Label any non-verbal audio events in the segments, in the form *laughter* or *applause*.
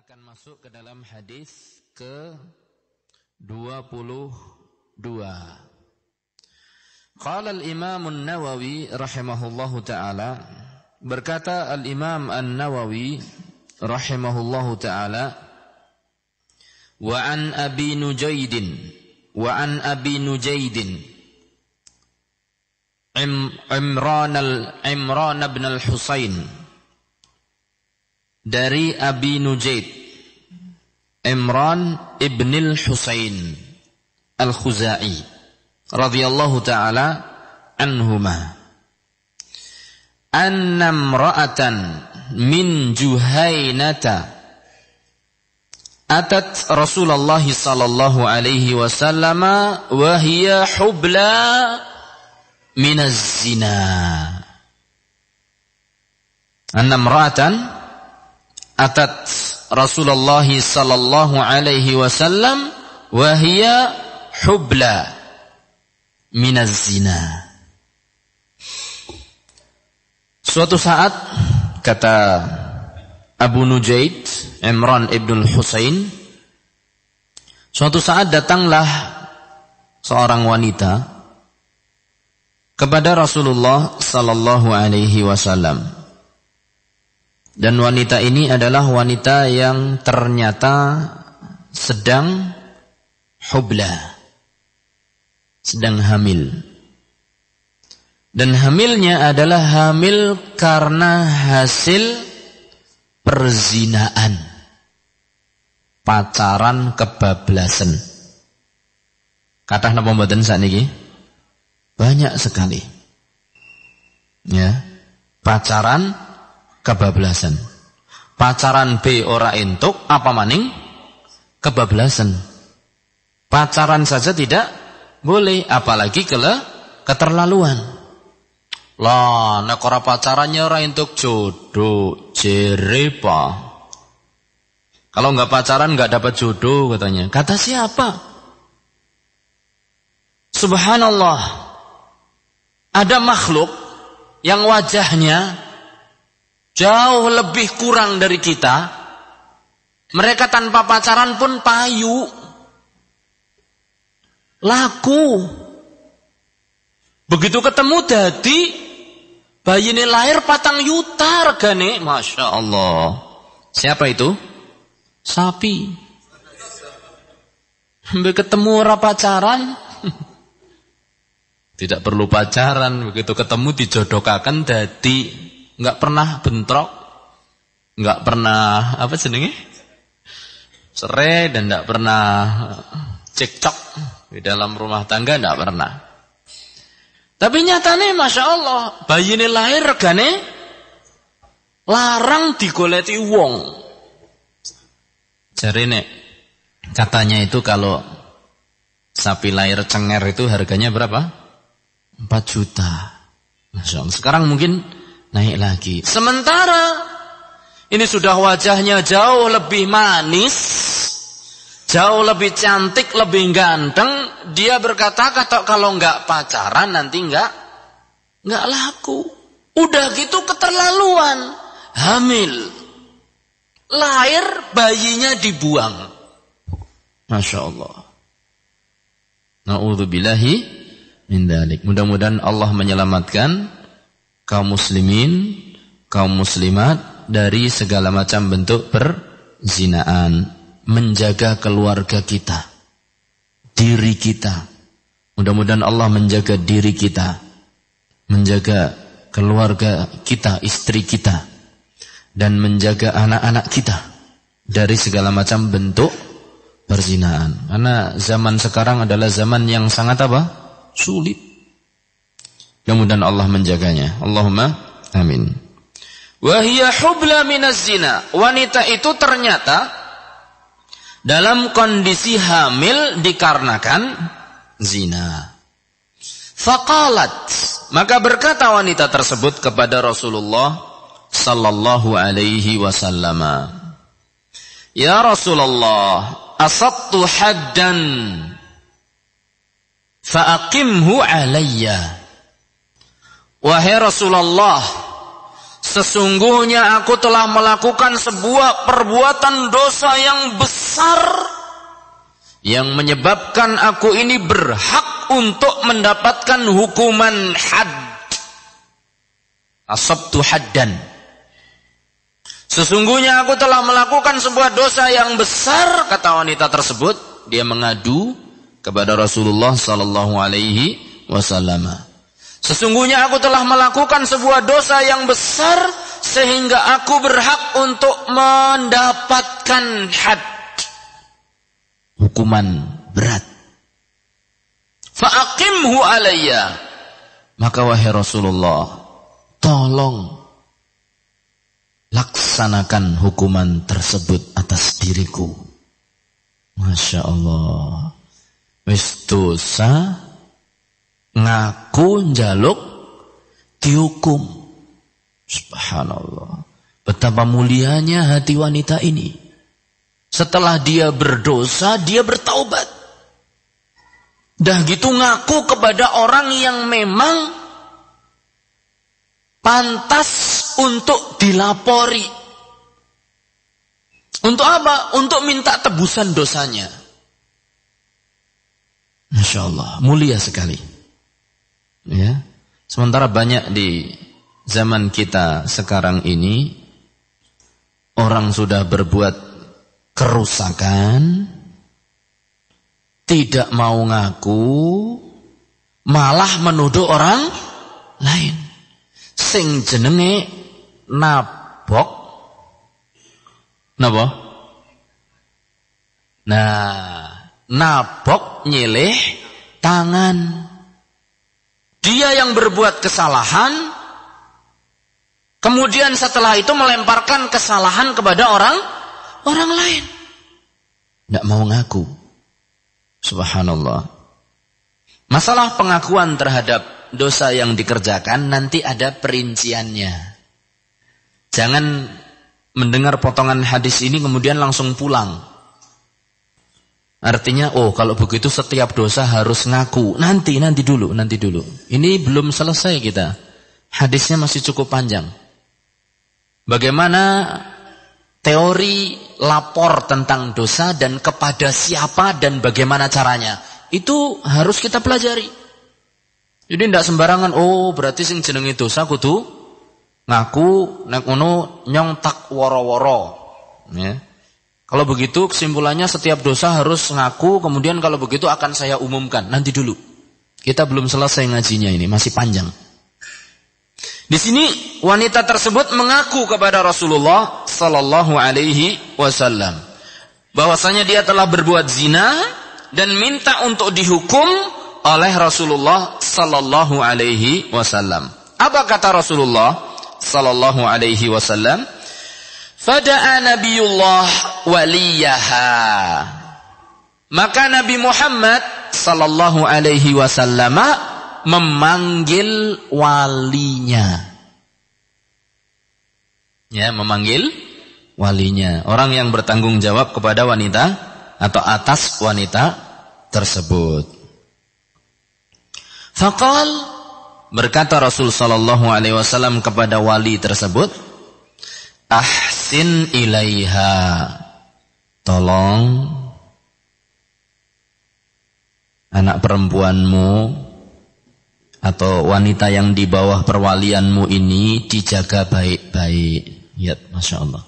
akan masuk ke dalam hadis ke 22. Qala al-Imam nawawi rahimahullahu taala berkata al-Imam An-Nawawi rahimahullahu taala wa an Abi Nujaidin wa an Abi Nujayd Imran al-Imran ibn al-Husain dari Abi Nujaid Imran ibn al Husain Al-Khuzai radhiyallahu taala anhuma annamra'atan min Juhainata atat Rasulullah sallallahu alaihi wasallama wa hiya hubla min az zina annamra'atan atat Rasulullah sallallahu alaihi wasallam wa hiya hubla minaz zina. Suatu saat kata Abu Nujaid Imran ibn Husain Suatu saat datanglah seorang wanita kepada Rasulullah sallallahu alaihi wasallam dan wanita ini adalah wanita yang ternyata sedang hubla. Sedang hamil. Dan hamilnya adalah hamil karena hasil perzinaan. Pacaran kebablasan. Kata napa saat ini, Banyak sekali. Ya. Pacaran kebablasan. Pacaran B ora entuk apa maning kebablasan. Pacaran saja tidak boleh apalagi kele keterlaluan. Lah nek ora pacarannya ora entuk jodoh jerepa. Kalau nggak pacaran nggak dapat jodoh katanya. Kata siapa? Subhanallah. Ada makhluk yang wajahnya jauh lebih kurang dari kita, mereka tanpa pacaran pun payu. Laku. Begitu ketemu dadi bayi ini lahir patang yuta regane. Masya Allah. Siapa itu? Sapi. Sampai ketemu rapa pacaran. *laughs* Tidak perlu pacaran. Begitu ketemu dijodohkan dadi nggak pernah bentrok, nggak pernah apa jenenge? Serai dan nggak pernah eh, cekcok di dalam rumah tangga nggak pernah. Tapi nyatanya, masya Allah bayi ini lahir gane, larang digoleti wong. Jadi nek katanya itu kalau sapi lahir cenger itu harganya berapa? 4 juta. Masya Allah. Sekarang mungkin naik lagi. Sementara ini sudah wajahnya jauh lebih manis, jauh lebih cantik, lebih ganteng. Dia berkata kata kalau nggak pacaran nanti nggak nggak laku. Udah gitu keterlaluan, hamil, lahir bayinya dibuang. Masya Allah. Na'udzubillahi min dalik. Mudah-mudahan Allah menyelamatkan kaum muslimin, kaum muslimat dari segala macam bentuk perzinaan, menjaga keluarga kita, diri kita. Mudah-mudahan Allah menjaga diri kita, menjaga keluarga kita, istri kita, dan menjaga anak-anak kita dari segala macam bentuk perzinaan. Karena zaman sekarang adalah zaman yang sangat apa? Sulit Kemudian Allah menjaganya. Allahumma amin. Wahia hubla minaz zina. Wanita itu ternyata dalam kondisi hamil dikarenakan zina. Faqalat, maka berkata wanita tersebut kepada Rasulullah sallallahu alaihi wasallam. Ya Rasulullah, asattu haddan fa'aqimhu alayya. Wahai Rasulullah, sesungguhnya aku telah melakukan sebuah perbuatan dosa yang besar yang menyebabkan aku ini berhak untuk mendapatkan hukuman had. Asabtu haddan. Sesungguhnya aku telah melakukan sebuah dosa yang besar kata wanita tersebut. Dia mengadu kepada Rasulullah sallallahu alaihi wasallam. Sesungguhnya aku telah melakukan sebuah dosa yang besar sehingga aku berhak untuk mendapatkan had hukuman berat. Faakimhu alayya. Maka wahai Rasulullah, tolong laksanakan hukuman tersebut atas diriku. Masya Allah. Wis ngaku njaluk dihukum. Subhanallah. Betapa mulianya hati wanita ini. Setelah dia berdosa, dia bertaubat. Dah gitu ngaku kepada orang yang memang pantas untuk dilapori. Untuk apa? Untuk minta tebusan dosanya. Masya Allah, mulia sekali. Ya. Sementara banyak di zaman kita sekarang ini orang sudah berbuat kerusakan tidak mau ngaku malah menuduh orang lain sing jenenge nabok napa nah nabok nyilih tangan dia yang berbuat kesalahan, kemudian setelah itu melemparkan kesalahan kepada orang orang lain. Tidak mau ngaku. Subhanallah. Masalah pengakuan terhadap dosa yang dikerjakan nanti ada perinciannya. Jangan mendengar potongan hadis ini kemudian langsung pulang. Artinya, oh kalau begitu setiap dosa harus ngaku. Nanti, nanti dulu, nanti dulu. Ini belum selesai kita. Hadisnya masih cukup panjang. Bagaimana teori lapor tentang dosa dan kepada siapa dan bagaimana caranya. Itu harus kita pelajari. Jadi tidak sembarangan, oh berarti sing itu. dosa kudu ngaku nek ngono nyong tak woro-woro. Ya. Kalau begitu kesimpulannya setiap dosa harus ngaku, kemudian kalau begitu akan saya umumkan. Nanti dulu. Kita belum selesai ngajinya ini, masih panjang. Di sini wanita tersebut mengaku kepada Rasulullah sallallahu alaihi wasallam bahwasanya dia telah berbuat zina dan minta untuk dihukum oleh Rasulullah sallallahu alaihi wasallam. Apa kata Rasulullah sallallahu alaihi wasallam? Fada'a Nabiullah waliyaha. Maka Nabi Muhammad sallallahu alaihi wasallam memanggil walinya. Ya, memanggil walinya, orang yang bertanggung jawab kepada wanita atau atas wanita tersebut. Faqal berkata Rasul sallallahu alaihi wasallam kepada wali tersebut, "Ah ahsin ilaiha. Tolong anak perempuanmu atau wanita yang di bawah perwalianmu ini dijaga baik-baik. Ya, Masya Allah.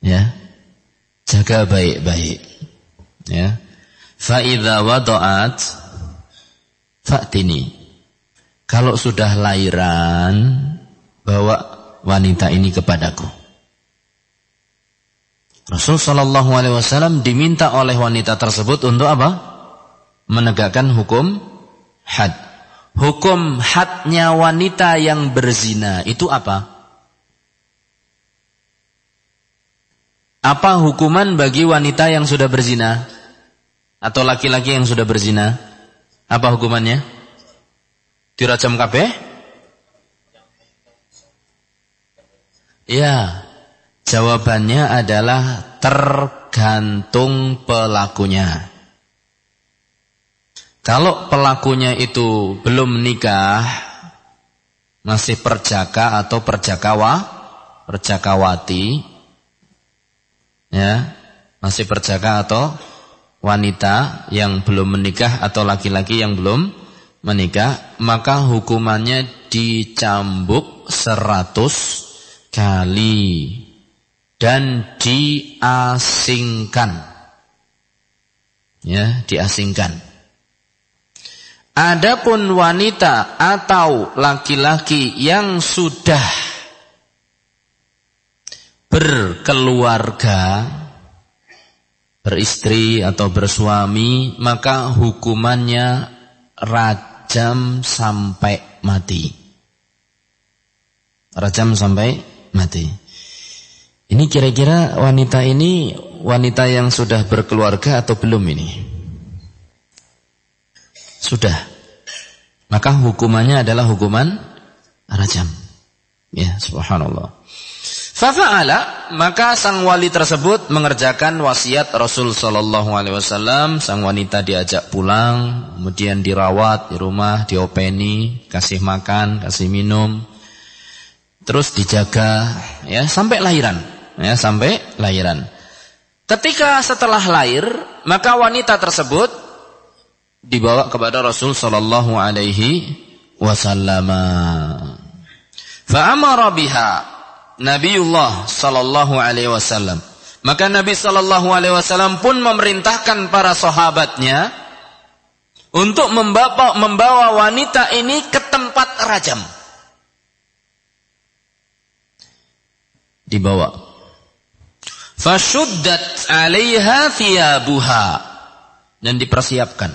Ya, jaga baik-baik. Ya, fa'idha wado'at fa'tini. Kalau sudah lahiran, bawa wanita ini kepadaku. Rasul Shallallahu Alaihi Wasallam diminta oleh wanita tersebut untuk apa? Menegakkan hukum had. Hukum hadnya wanita yang berzina itu apa? Apa hukuman bagi wanita yang sudah berzina? Atau laki-laki yang sudah berzina? Apa hukumannya? Dirajam kabeh? Ya. Jawabannya adalah tergantung pelakunya. Kalau pelakunya itu belum menikah, masih perjaka atau perjakawa, perjakawati, ya, masih perjaka atau wanita yang belum menikah atau laki-laki yang belum menikah, maka hukumannya dicambuk seratus kali dan diasingkan. Ya, diasingkan. Adapun wanita atau laki-laki yang sudah berkeluarga, beristri atau bersuami, maka hukumannya rajam sampai mati. Rajam sampai mati. Ini kira-kira wanita ini wanita yang sudah berkeluarga atau belum ini? Sudah. Maka hukumannya adalah hukuman rajam. Ya, subhanallah. Fafa'ala, maka sang wali tersebut mengerjakan wasiat Rasul sallallahu alaihi wasallam. Sang wanita diajak pulang, kemudian dirawat di rumah, diopeni, kasih makan, kasih minum. Terus dijaga ya sampai lahiran ya, sampai lahiran. Ketika setelah lahir, maka wanita tersebut dibawa kepada Rasul sallallahu alaihi wasallam. Fa'amara biha Nabiullah sallallahu alaihi wasallam. Maka Nabi sallallahu alaihi wasallam pun memerintahkan para sahabatnya untuk membawa, membawa wanita ini ke tempat rajam. Dibawa Fashuddat 'alaiha thiyabuha dan dipersiapkan.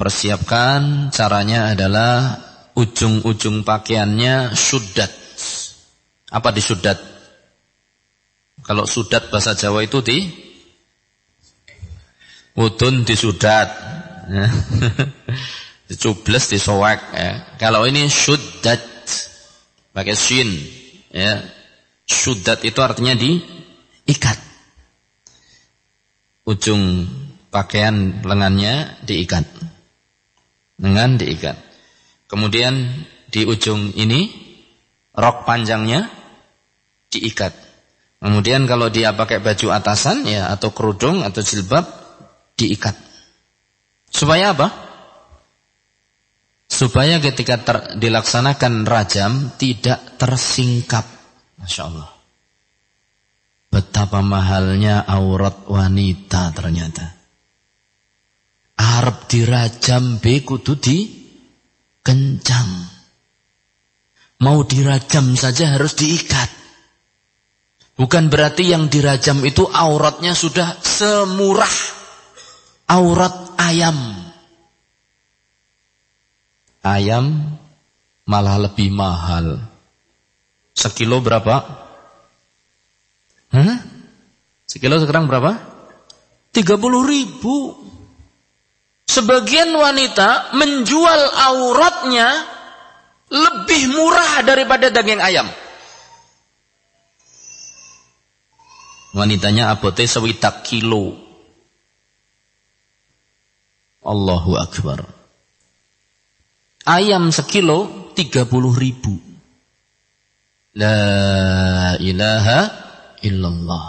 Persiapkan caranya adalah ujung-ujung pakaiannya sudat. Apa di Kalau sudat bahasa Jawa itu di udun di sudat. *laughs* Dicubles disowak ya. Kalau ini sudat pakai shin ya Sudat itu artinya diikat. Ujung pakaian lengannya diikat. Lengan diikat. Kemudian di ujung ini rok panjangnya diikat. Kemudian kalau dia pakai baju atasan ya atau kerudung atau jilbab diikat. Supaya apa? Supaya ketika ter, dilaksanakan rajam tidak tersingkap Masya Allah. Betapa mahalnya aurat wanita ternyata. Arab dirajam be kudu di kencang. Mau dirajam saja harus diikat. Bukan berarti yang dirajam itu auratnya sudah semurah aurat ayam. Ayam malah lebih mahal. Sekilo berapa? Hah? Sekilo sekarang berapa? 30 ribu. Sebagian wanita menjual auratnya lebih murah daripada daging ayam. Wanitanya abote sewitak kilo. Allahu Akbar. Ayam sekilo 30 ribu. La ilaha illallah.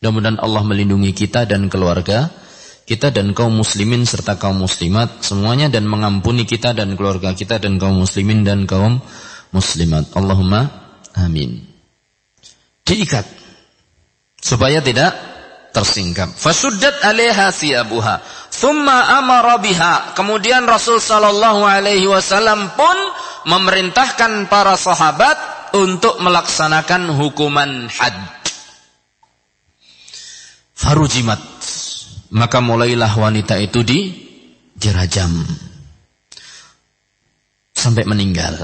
Mudah-mudahan Allah melindungi kita dan keluarga kita dan kaum muslimin serta kaum muslimat semuanya dan mengampuni kita dan keluarga kita dan kaum muslimin dan kaum muslimat. Allahumma amin. Diikat supaya tidak tersingkap. Fasuddat alaiha siabuha. Thumma amara biha. Kemudian Rasul sallallahu alaihi wasallam pun memerintahkan para sahabat untuk melaksanakan hukuman had. Farujimat. Maka mulailah wanita itu di jerajam. sampai meninggal.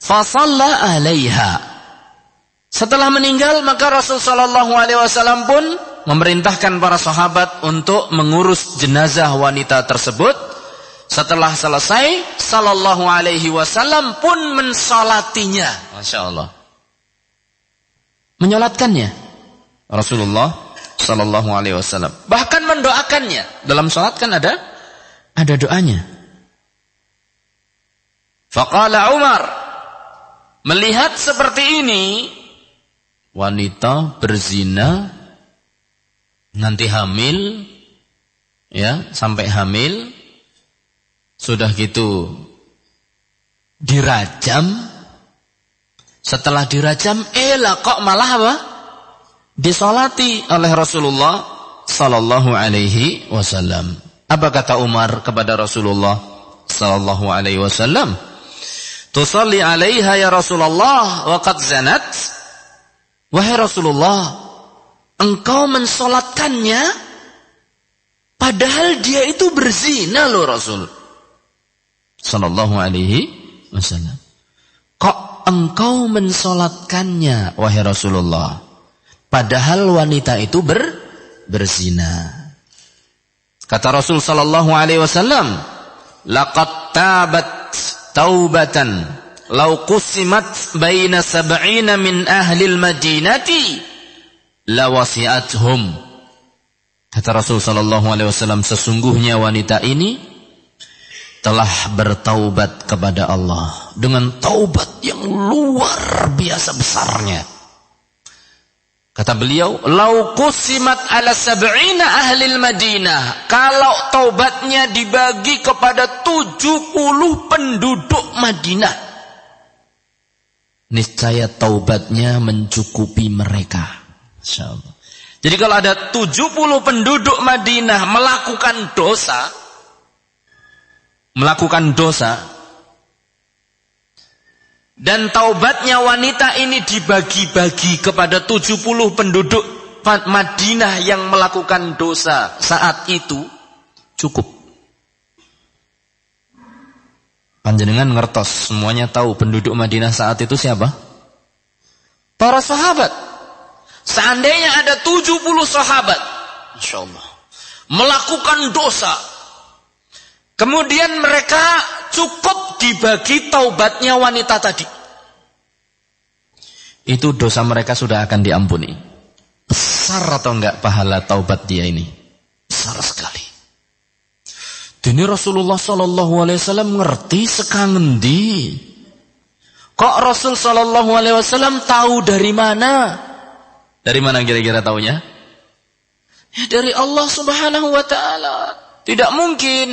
Fasalla alaiha. Setelah meninggal maka Rasul Shallallahu Alaihi Wasallam pun memerintahkan para sahabat untuk mengurus jenazah wanita tersebut setelah selesai, Sallallahu Alaihi Wasallam pun mensolatinya. Masya Allah. Menyolatkannya. Rasulullah Sallallahu Alaihi Wasallam. Bahkan mendoakannya. Dalam sholat kan ada ada doanya. Faqala Umar. Melihat seperti ini, wanita berzina, nanti hamil, ya sampai hamil, sudah gitu dirajam. Setelah dirajam, elah eh kok malah apa? Disolati oleh Rasulullah Sallallahu Alaihi Wasallam. Apa kata Umar kepada Rasulullah Sallallahu Alaihi Wasallam? Tusalli alaiha ya Rasulullah wa zanat. Wahai Rasulullah, engkau mensolatkannya padahal dia itu berzina loh Rasul. Sallallahu alaihi wasallam. Kok engkau mensolatkannya, wahai Rasulullah? Padahal wanita itu ber berzina. Kata Rasul sallallahu alaihi wasallam, "Laqad tabat taubatan Lau kusimat baina sab'ina min ahli al-Madinati lawasi'athum." Kata Rasul sallallahu alaihi wasallam, sesungguhnya wanita ini telah bertaubat kepada Allah dengan taubat yang luar biasa besarnya. Kata beliau, laukusimat simat ala sabrina ahli Madinah." Kalau taubatnya dibagi kepada 70 penduduk Madinah, niscaya taubatnya mencukupi mereka. Jadi kalau ada 70 penduduk Madinah melakukan dosa, melakukan dosa dan taubatnya wanita ini dibagi-bagi kepada 70 penduduk Madinah yang melakukan dosa saat itu cukup panjenengan ngertos semuanya tahu penduduk Madinah saat itu siapa para sahabat seandainya ada 70 sahabat insyaallah melakukan dosa Kemudian mereka cukup dibagi taubatnya wanita tadi. Itu dosa mereka sudah akan diampuni. Besar atau enggak pahala taubat dia ini? Besar sekali. Dini Rasulullah Shallallahu Alaihi Wasallam ngerti di. Kok Rasul Shallallahu Alaihi Wasallam tahu dari mana? Dari mana kira-kira taunya? Ya dari Allah Subhanahu Wa Taala. Tidak mungkin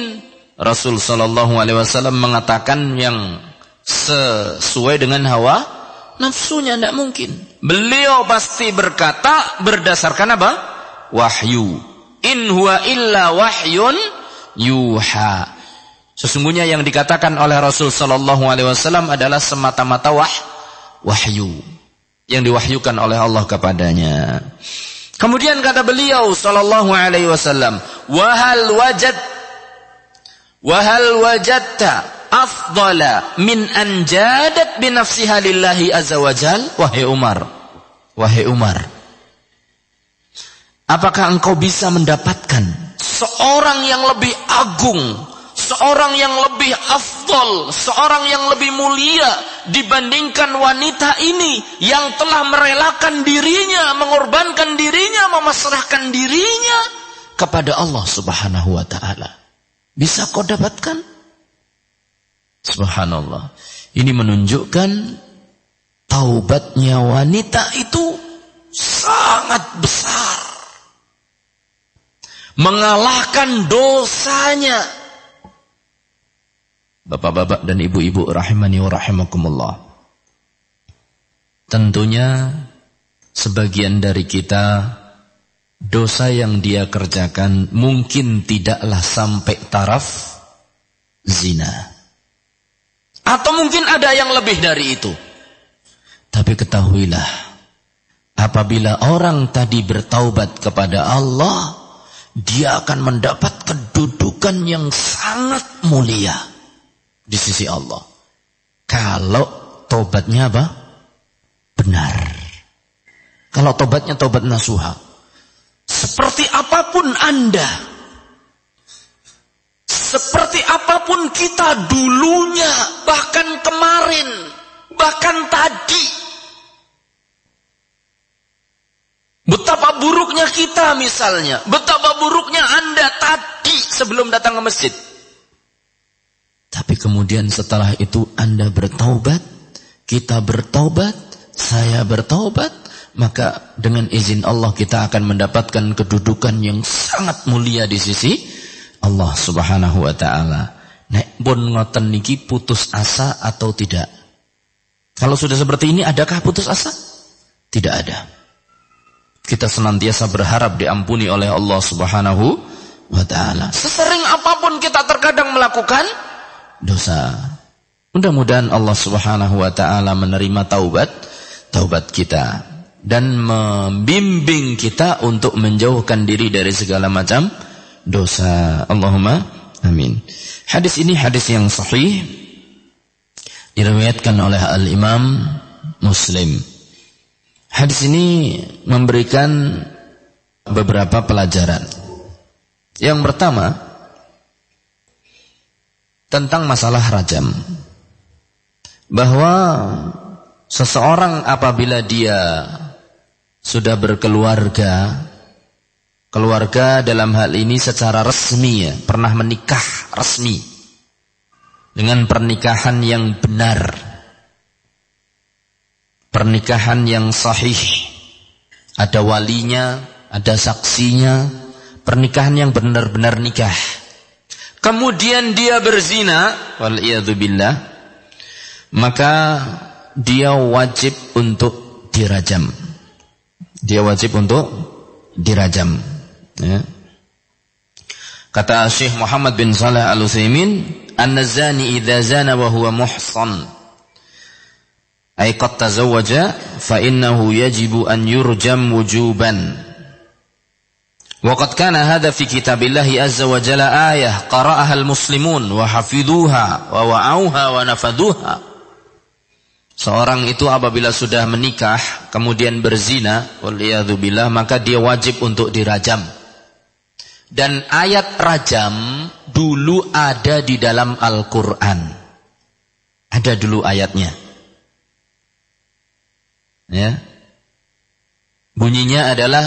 Rasul Shallallahu Alaihi Wasallam mengatakan yang sesuai dengan hawa nafsunya tidak mungkin. Beliau pasti berkata berdasarkan apa? Wahyu. In huwa illa wahyun yuha. Sesungguhnya yang dikatakan oleh Rasul Shallallahu Alaihi Wasallam adalah semata-mata wah wahyu yang diwahyukan oleh Allah kepadanya. Kemudian kata beliau Shallallahu Alaihi Wasallam, wahal wajat Wahal wajatta afdala min anjadat binafsiha lillahi azza wajal. Wahai Umar. Wahai Umar. Apakah engkau bisa mendapatkan seorang yang lebih agung, seorang yang lebih afdol, seorang yang lebih mulia dibandingkan wanita ini yang telah merelakan dirinya, mengorbankan dirinya, memasrahkan dirinya kepada Allah Subhanahu wa taala. Bisa kau dapatkan? Subhanallah. Ini menunjukkan taubatnya wanita itu sangat besar. Mengalahkan dosanya. Bapak-bapak dan ibu-ibu rahimani wa rahimakumullah. Tentunya sebagian dari kita dosa yang dia kerjakan mungkin tidaklah sampai taraf zina. Atau mungkin ada yang lebih dari itu. Tapi ketahuilah, apabila orang tadi bertaubat kepada Allah, dia akan mendapat kedudukan yang sangat mulia di sisi Allah. Kalau tobatnya apa? Benar. Kalau tobatnya tobat nasuhah. Seperti apapun Anda, seperti apapun kita dulunya, bahkan kemarin, bahkan tadi. Betapa buruknya kita misalnya, betapa buruknya Anda tadi sebelum datang ke masjid. Tapi kemudian setelah itu Anda bertaubat, kita bertaubat, saya bertaubat, maka dengan izin Allah kita akan mendapatkan kedudukan yang sangat mulia di sisi Allah Subhanahu wa taala. Nek pun ngoten niki putus asa atau tidak? Kalau sudah seperti ini adakah putus asa? Tidak ada. Kita senantiasa berharap diampuni oleh Allah Subhanahu wa taala. Sesering apapun kita terkadang melakukan dosa. Mudah-mudahan Allah Subhanahu wa taala menerima taubat taubat kita dan membimbing kita untuk menjauhkan diri dari segala macam dosa. Allahumma amin. Hadis ini hadis yang sahih diriwayatkan oleh Al-Imam Muslim. Hadis ini memberikan beberapa pelajaran. Yang pertama tentang masalah rajam. Bahwa seseorang apabila dia sudah berkeluarga, keluarga dalam hal ini secara resmi ya, pernah menikah resmi dengan pernikahan yang benar, pernikahan yang sahih, ada walinya, ada saksinya, pernikahan yang benar-benar nikah. Kemudian dia berzina, waliyadzubillah, maka dia wajib untuk dirajam dia wajib untuk dirajam. Ya. Kata Syekh Muhammad bin Salah Al Utsaimin, annazani idza zana wa huwa muhsan." Ay qad tazawwaja fa innahu yajibu an yurjam wujuban. وقد كان هذا في كتاب الله عز وجل آية قرأها المسلمون وحفظوها ووعوها ونفذوها Seorang itu apabila sudah menikah kemudian berzina waliyadzubillah maka dia wajib untuk dirajam. Dan ayat rajam dulu ada di dalam Al-Qur'an. Ada dulu ayatnya. Ya. Bunyinya adalah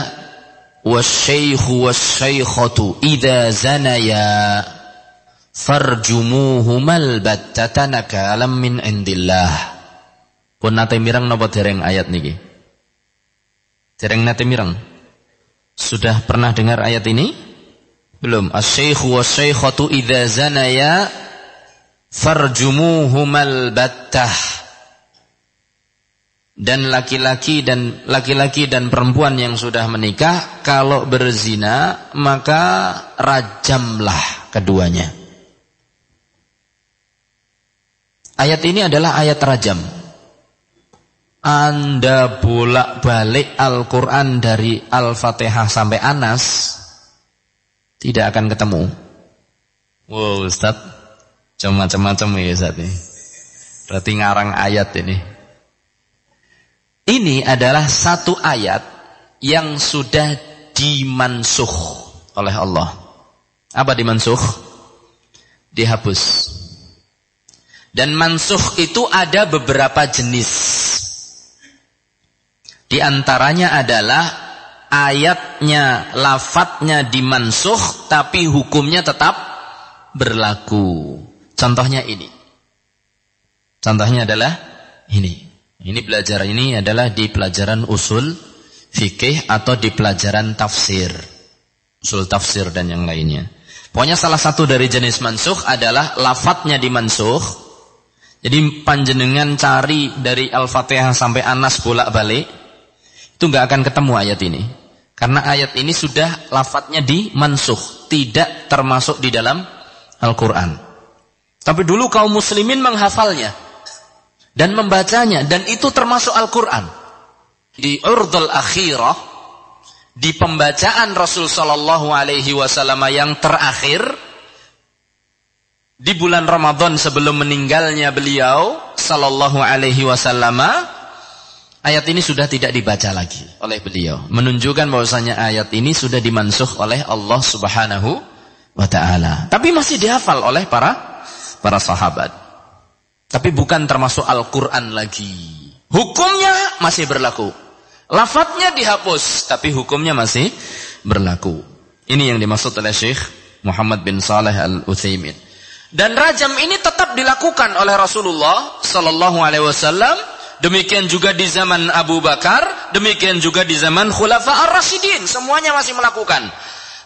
wasyaihu wasyaikhatu idza zanaya farjumuhumal battatan kalam min indillah. Pun nate mirang napa dereng ayat niki? Dereng nate mirang. Sudah pernah dengar ayat ini? Belum. as syaikhu was-syaikhatu idza zanaya farjumuhumal battah. Dan laki-laki dan laki-laki dan perempuan yang sudah menikah kalau berzina maka rajamlah keduanya. Ayat ini adalah ayat rajam. Anda bolak-balik Al-Quran dari Al-Fatihah sampai Anas, tidak akan ketemu. Wow, Ustaz. Macam-macam ya Ustaz ini. Berarti ngarang ayat ini. Ini adalah satu ayat yang sudah dimansuh oleh Allah. Apa dimansuh? Dihapus. Dan mansuh itu ada beberapa jenis. Di antaranya adalah ayatnya, lafadznya dimansuh tapi hukumnya tetap berlaku. Contohnya ini. Contohnya adalah ini. Ini pelajaran ini adalah di pelajaran usul fikih atau di pelajaran tafsir. Usul tafsir dan yang lainnya. Pokoknya salah satu dari jenis mansuh adalah lafadznya dimansuh. Jadi panjenengan cari dari Al-Fatihah sampai Anas bolak-balik itu nggak akan ketemu ayat ini. Karena ayat ini sudah lafadznya dimansuh, tidak termasuk di dalam Al-Qur'an. Tapi dulu kaum muslimin menghafalnya dan membacanya dan itu termasuk Al-Qur'an. Di urdul akhirah di pembacaan Rasul sallallahu alaihi wasallam yang terakhir di bulan Ramadan sebelum meninggalnya beliau sallallahu alaihi wasallam Ayat ini sudah tidak dibaca lagi oleh beliau. Menunjukkan bahwasanya ayat ini sudah dimansuh oleh Allah Subhanahu wa taala. Tapi masih dihafal oleh para para sahabat. Tapi bukan termasuk Al-Qur'an lagi. Hukumnya masih berlaku. Lafadznya dihapus, tapi hukumnya masih berlaku. Ini yang dimaksud oleh Syekh Muhammad bin Saleh Al-Utsaimin. Dan rajam ini tetap dilakukan oleh Rasulullah sallallahu alaihi wasallam demikian juga di zaman Abu Bakar, demikian juga di zaman Khulafa Ar-Rasyidin, semuanya masih melakukan.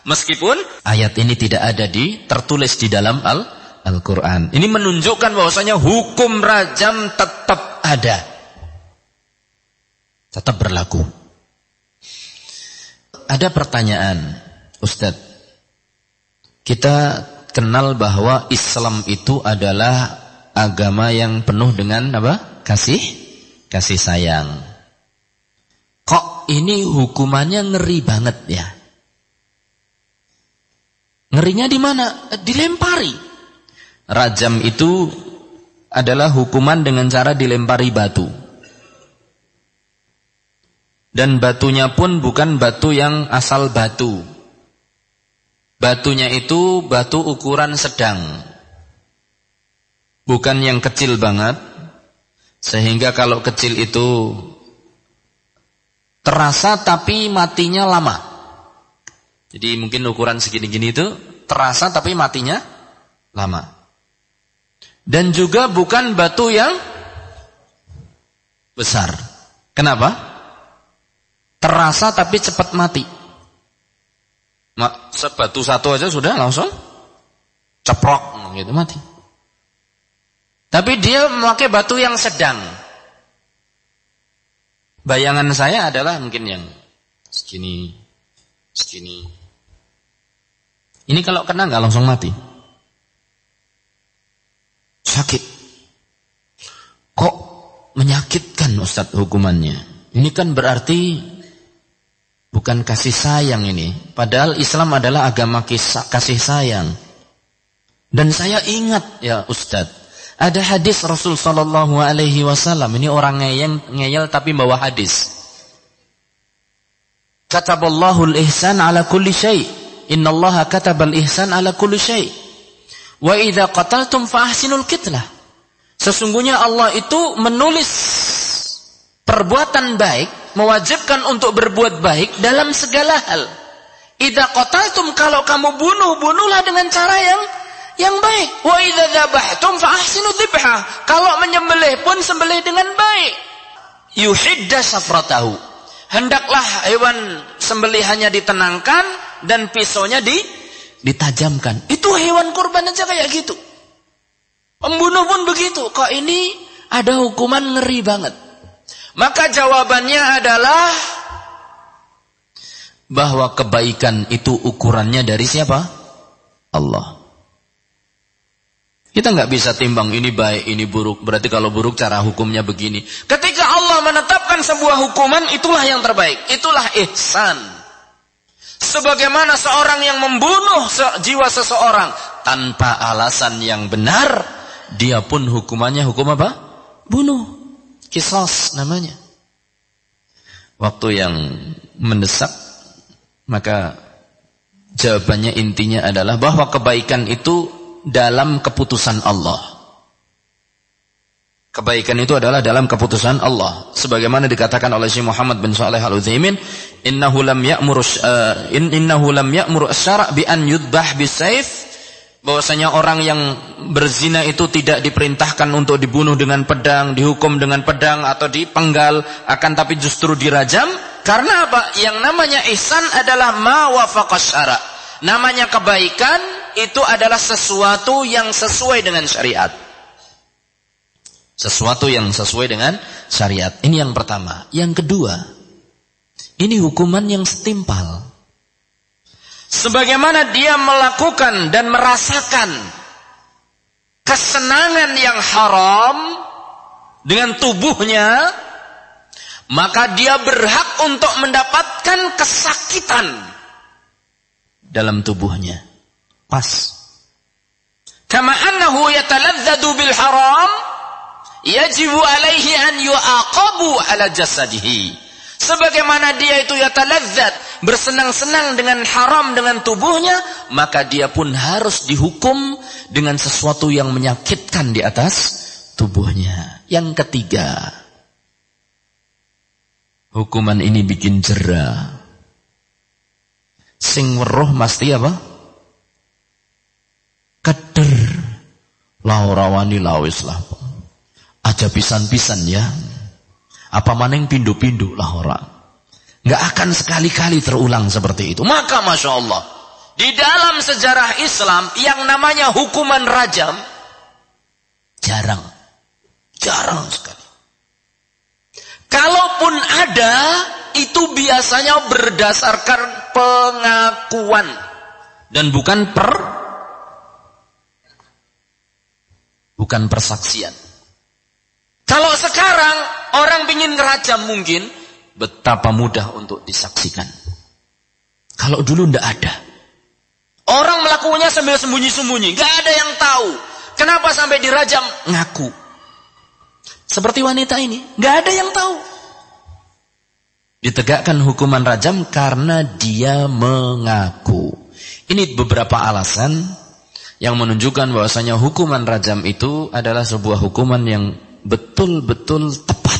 Meskipun ayat ini tidak ada di tertulis di dalam Al-Qur'an. ini menunjukkan bahwasanya hukum rajam tetap ada. Tetap berlaku. Ada pertanyaan, Ustadz. Kita kenal bahwa Islam itu adalah agama yang penuh dengan apa? Kasih kasih sayang. Kok ini hukumannya ngeri banget ya? Ngerinya di mana? Eh, dilempari. Rajam itu adalah hukuman dengan cara dilempari batu. Dan batunya pun bukan batu yang asal batu. Batunya itu batu ukuran sedang. Bukan yang kecil banget, sehingga kalau kecil itu terasa tapi matinya lama. Jadi mungkin ukuran segini-gini itu terasa tapi matinya lama. Dan juga bukan batu yang besar. Kenapa? Terasa tapi cepat mati. Mak, sebatu satu aja sudah langsung ceprok gitu mati. Tapi dia memakai batu yang sedang. Bayangan saya adalah mungkin yang segini, segini. Ini kalau kena nggak langsung mati. Sakit. Kok menyakitkan Ustadz hukumannya? Ini kan berarti bukan kasih sayang ini. Padahal Islam adalah agama kasih sayang. Dan saya ingat ya Ustadz, ada hadis Rasul Shallallahu Alaihi Wasallam. Ini orang ngeyel, ngeyel tapi bawa hadis. Kataballahul ihsan ala kulli syai. Innallaha katabal ihsan ala kulli syai. Wa idha qataltum fa'ahsinul kitlah. Sesungguhnya Allah itu menulis perbuatan baik, mewajibkan untuk berbuat baik dalam segala hal. Idza qataltum kalau kamu bunuh, bunuhlah dengan cara yang yang baik. Wa idza dzabahtum fa ahsinu dzibhah. Kalau menyembelih pun sembelih dengan baik. Yuhidda safratahu. Hendaklah hewan sembelihannya ditenangkan dan pisaunya di ditajamkan. Itu hewan kurban aja kayak gitu. Pembunuh pun begitu. Kok ini ada hukuman ngeri banget. Maka jawabannya adalah bahwa kebaikan itu ukurannya dari siapa? Allah. Kita nggak bisa timbang ini baik, ini buruk. Berarti kalau buruk cara hukumnya begini. Ketika Allah menetapkan sebuah hukuman, itulah yang terbaik. Itulah ihsan. Sebagaimana seorang yang membunuh jiwa seseorang tanpa alasan yang benar, dia pun hukumannya hukum apa? Bunuh. Kisos namanya. Waktu yang mendesak, maka jawabannya intinya adalah bahwa kebaikan itu dalam keputusan Allah. Kebaikan itu adalah dalam keputusan Allah. Sebagaimana dikatakan oleh Syekh Muhammad bin Shalih Al Utsaimin, "Innahu lam ya'muru uh, in, syara' bi an yudbah saif Bahwasanya orang yang berzina itu tidak diperintahkan untuk dibunuh dengan pedang, dihukum dengan pedang atau dipenggal, akan tapi justru dirajam. Karena apa? Yang namanya ihsan adalah ma wafaqa syara'. Namanya kebaikan itu adalah sesuatu yang sesuai dengan syariat. Sesuatu yang sesuai dengan syariat. Ini yang pertama. Yang kedua, ini hukuman yang setimpal. Sebagaimana dia melakukan dan merasakan kesenangan yang haram dengan tubuhnya, maka dia berhak untuk mendapatkan kesakitan dalam tubuhnya. Pas. Kama annahu yataladzadu bil haram yajibu alaihi an yu'aqabu ala jasadihi. Sebagaimana dia itu yataladzad, bersenang-senang dengan haram dengan tubuhnya, maka dia pun harus dihukum dengan sesuatu yang menyakitkan di atas tubuhnya. Yang ketiga, hukuman ini bikin jerah. Sing weruh mesti apa? keder laurawani lawis lah aja pisan-pisan ya apa maning pindu-pindu lah orang nggak akan sekali-kali terulang seperti itu maka masya Allah di dalam sejarah Islam yang namanya hukuman rajam jarang jarang sekali kalaupun ada itu biasanya berdasarkan pengakuan dan bukan per bukan persaksian. Kalau sekarang orang ingin ngerajam mungkin, betapa mudah untuk disaksikan. Kalau dulu ndak ada. Orang melakukannya sambil sembunyi-sembunyi, nggak ada yang tahu. Kenapa sampai dirajam? Ngaku. Seperti wanita ini, nggak ada yang tahu. Ditegakkan hukuman rajam karena dia mengaku. Ini beberapa alasan yang menunjukkan bahwasanya hukuman rajam itu adalah sebuah hukuman yang betul-betul tepat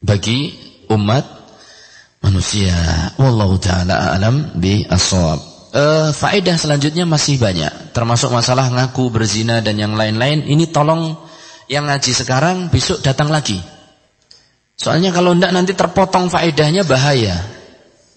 bagi umat manusia. Wallahu taala alam bi aswab. E, eh, faedah selanjutnya masih banyak, termasuk masalah ngaku berzina dan yang lain-lain. Ini tolong yang ngaji sekarang besok datang lagi. Soalnya kalau tidak nanti terpotong faedahnya bahaya.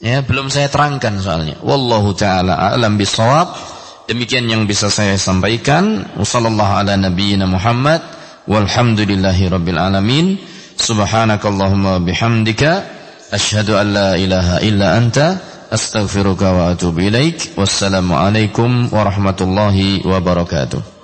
Ya, belum saya terangkan soalnya. Wallahu taala alam bisawab. Demikian yang bisa saya sampaikan. Wassallallahu ala nabiyyina Muhammad walhamdulillahi rabbil alamin. Subhanakallahumma bihamdika asyhadu an la ilaha illa anta astaghfiruka wa atubu ilaik. Wassalamu alaikum warahmatullahi wabarakatuh.